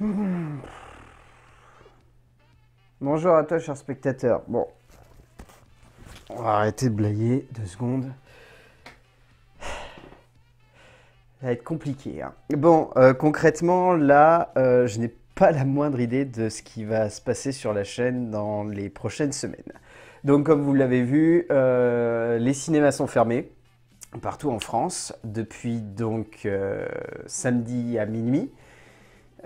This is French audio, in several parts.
Hmm. Bonjour à toi, cher spectateur. Bon. On va arrêter de blayer deux secondes. Ça va être compliqué. Hein. Bon, euh, concrètement, là, euh, je n'ai pas la moindre idée de ce qui va se passer sur la chaîne dans les prochaines semaines. Donc, comme vous l'avez vu, euh, les cinémas sont fermés partout en France depuis donc samedi à minuit.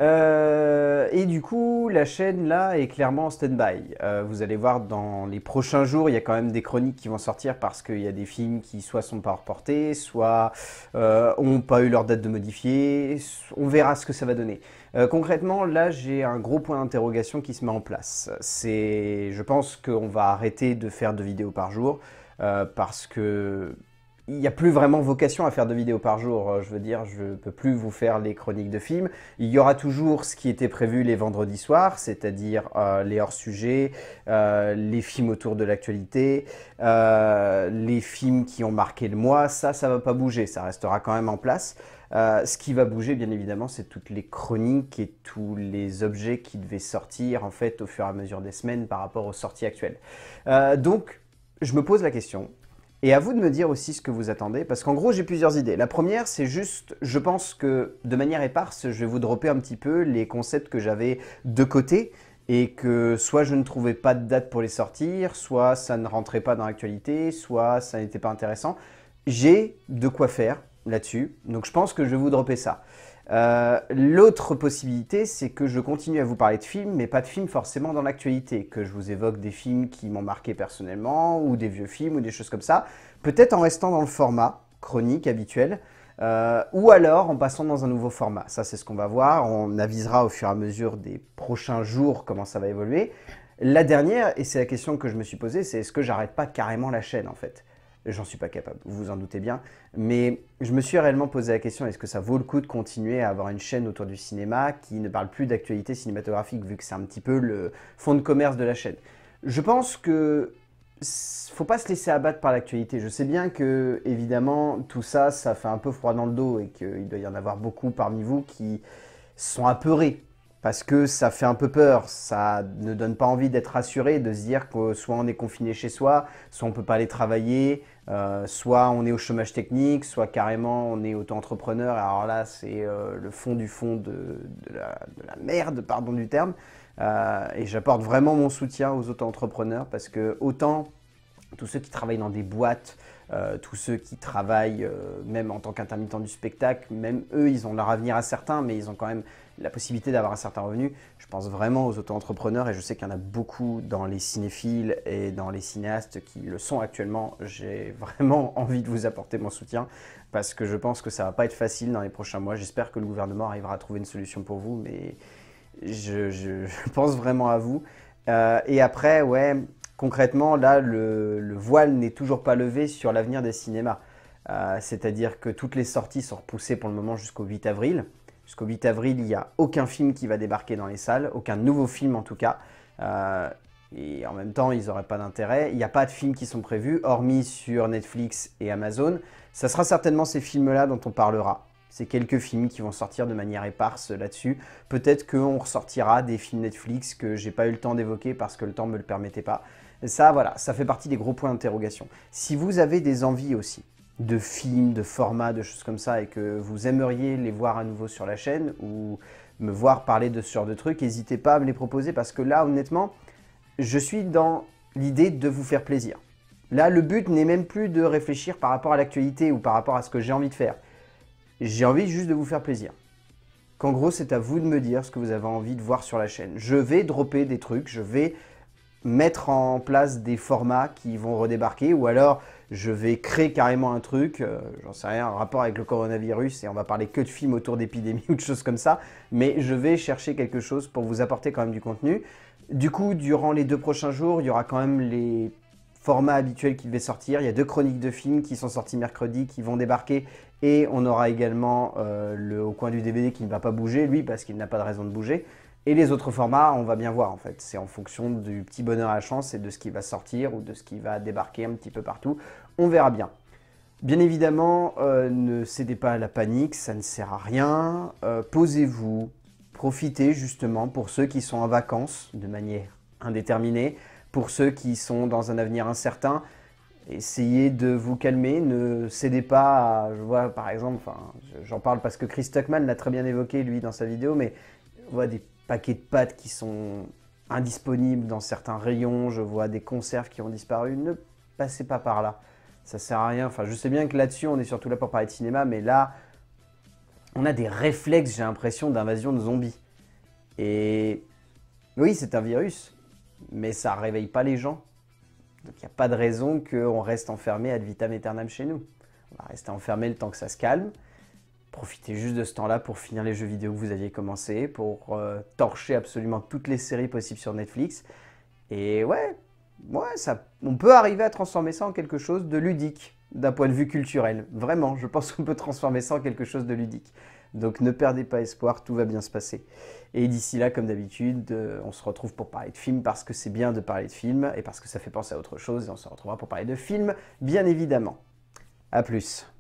Euh, et du coup, la chaîne là est clairement en stand-by. Euh, vous allez voir dans les prochains jours, il y a quand même des chroniques qui vont sortir parce qu'il y a des films qui soit sont pas reportés, soit euh, ont pas eu leur date de modifier. On verra ce que ça va donner. Euh, concrètement, là, j'ai un gros point d'interrogation qui se met en place. C'est, je pense qu'on va arrêter de faire deux vidéos par jour parce que il n'y a plus vraiment vocation à faire deux vidéos par jour. Euh, je veux dire, je ne peux plus vous faire les chroniques de films. Il y aura toujours ce qui était prévu les vendredis soirs, c'est-à-dire euh, les hors-sujets, euh, les films autour de l'actualité, les films qui ont marqué le mois. Ça, ça ne va pas bouger, ça restera quand même en place. ce qui va bouger, bien évidemment, c'est toutes les chroniques et tous les objets qui devaient sortir en fait au fur et à mesure des semaines par rapport aux sorties actuelles. donc, je me pose la question, et à vous de me dire aussi ce que vous attendez, parce qu'en gros, j'ai plusieurs idées. La première, c'est juste, je pense que de manière éparse, je vais vous dropper un petit peu les concepts que j'avais de côté et que soit je ne trouvais pas de date pour les sortir, soit ça ne rentrait pas dans l'actualité, soit ça n'était pas intéressant. J'ai de quoi faire là-dessus, donc je pense que je vais vous dropper ça. Euh, l'autre possibilité, c'est que je continue à vous parler de films, mais pas de films forcément dans l'actualité, que je vous évoque des films qui m'ont marqué personnellement, ou des vieux films, ou des choses comme ça, peut-être en restant dans le format chronique habituel, euh, ou alors en passant dans un nouveau format. Ça, c'est ce qu'on va voir. On avisera au fur et à mesure des prochains jours comment ça va évoluer. La dernière, et c'est la question que je me suis posée, c'est est-ce que j'arrête pas carrément la chaîne en fait J'en suis pas capable, vous vous en doutez bien. Mais je me suis réellement posé la question, est-ce que ça vaut le coup de continuer à avoir une chaîne autour du cinéma qui ne parle plus d'actualité cinématographique, vu que c'est un petit peu le fond de commerce de la chaîne Je pense que faut pas se laisser abattre par l'actualité. Je sais bien que, évidemment, tout ça, ça fait un peu froid dans le dos et qu'il doit y en avoir beaucoup parmi vous qui sont apeurés parce que ça fait un peu peur, ça ne donne pas envie d'être rassuré, de se dire que soit on est confiné chez soi, soit on ne peut pas aller travailler, euh, soit on est au chômage technique, soit carrément on est auto-entrepreneur. Alors là, c'est euh, le fond du fond de, la, merde, pardon du terme. Euh, et j'apporte vraiment mon soutien aux auto-entrepreneurs parce que autant tous ceux qui travaillent dans des boîtes, euh, tous ceux qui travaillent euh, même en tant qu'intermittent du spectacle, même eux, ils ont leur avenir à certains, mais ils ont quand même la possibilité d'avoir un certain revenu. Je pense vraiment aux auto-entrepreneurs et je sais qu'il y en a beaucoup dans les cinéphiles et dans les cinéastes qui le sont actuellement. J'ai vraiment envie de vous apporter mon soutien parce que je pense que ça va pas être facile dans les prochains mois. J'espère que le gouvernement arrivera à trouver une solution pour vous, mais je pense vraiment à vous. Euh, et après, ouais, concrètement, là, le, voile n'est toujours pas levé sur l'avenir des cinémas. Euh, c'est-à-dire que toutes les sorties sont repoussées pour le moment jusqu'au 8 avril. Jusqu'au 8 avril, il n'y a aucun film qui va débarquer dans les salles, aucun nouveau film en tout cas. Euh, et en même temps, ils n'auraient pas d'intérêt. Il n'y a pas de films qui sont prévus, hormis sur Netflix et Amazon. Ça sera certainement ces films-là dont on parlera. C'est quelques films qui vont sortir de manière éparse là-dessus. Peut-être qu'on ressortira des films Netflix que j'ai pas eu le temps d'évoquer parce que le temps ne me le permettait pas. Ça, voilà, ça fait partie des gros points d'interrogation. Si vous avez des envies aussi de films, de formats, de choses comme ça, et que vous aimeriez les voir à nouveau sur la chaîne ou me voir parler de ce genre de trucs, n'hésitez pas à me les proposer parce que là, honnêtement, je suis dans l'idée de vous faire plaisir. Là, le but n'est même plus de réfléchir par rapport à l'actualité ou par rapport à ce que j'ai envie de faire. J'ai envie juste de vous faire plaisir. Qu'en gros, c'est à vous de me dire ce que vous avez envie de voir sur la chaîne. Je vais dropper des trucs, je vais mettre en place des formats qui vont redébarquer ou alors je vais créer carrément un truc, euh, j'en sais rien, un rapport avec le coronavirus et on va parler que de films autour d'épidémies ou de choses comme ça, mais je vais chercher quelque chose pour vous apporter quand même du contenu. Du coup, durant les deux prochains jours, il y aura quand même les format habituel qui va sortir. Il y a deux chroniques de films qui sont sorties mercredi, qui vont débarquer. Et on aura également euh, le Au coin du DVD qui ne va pas bouger, lui, parce qu'il n'a pas de raison de bouger. Et les autres formats, on va bien voir en fait. C'est en fonction du petit bonheur à la chance et de ce qui va sortir ou de ce qui va débarquer un petit peu partout. On verra bien. Bien évidemment, euh, ne cédez pas à la panique, ça ne sert à rien. Euh, posez-vous, profitez justement pour ceux qui sont en vacances de manière indéterminée pour ceux qui sont dans un avenir incertain, essayez de vous calmer, ne cédez pas à, je vois par exemple, enfin, j'en parle parce que Chris Tuckman l'a très bien évoqué lui dans sa vidéo, mais on voit des paquets de pâtes qui sont indisponibles dans certains rayons, je vois des conserves qui ont disparu, ne passez pas par là, ça sert à rien, enfin je sais bien que là-dessus on est surtout là pour parler de cinéma, mais là on a des réflexes j'ai l'impression d'invasion de zombies. Et oui c'est un virus, mais ça réveille pas les gens. Donc il n'y a pas de raison qu'on reste enfermé ad vitam aeternam chez nous. On va rester enfermé le temps que ça se calme. Profitez juste de ce temps-là pour finir les jeux vidéo que vous aviez commencé, pour euh, torcher absolument toutes les séries possibles sur Netflix. Et ouais, ça, on peut arriver à transformer ça en quelque chose de ludique, d'un point de vue culturel. Vraiment, je pense qu'on peut transformer ça en quelque chose de ludique. Donc ne perdez pas espoir, tout va bien se passer. Et d'ici là, comme d'habitude, euh, on se retrouve pour parler de films parce que c'est bien de parler de films et parce que ça fait penser à autre chose et on se retrouvera pour parler de films, bien évidemment. A plus.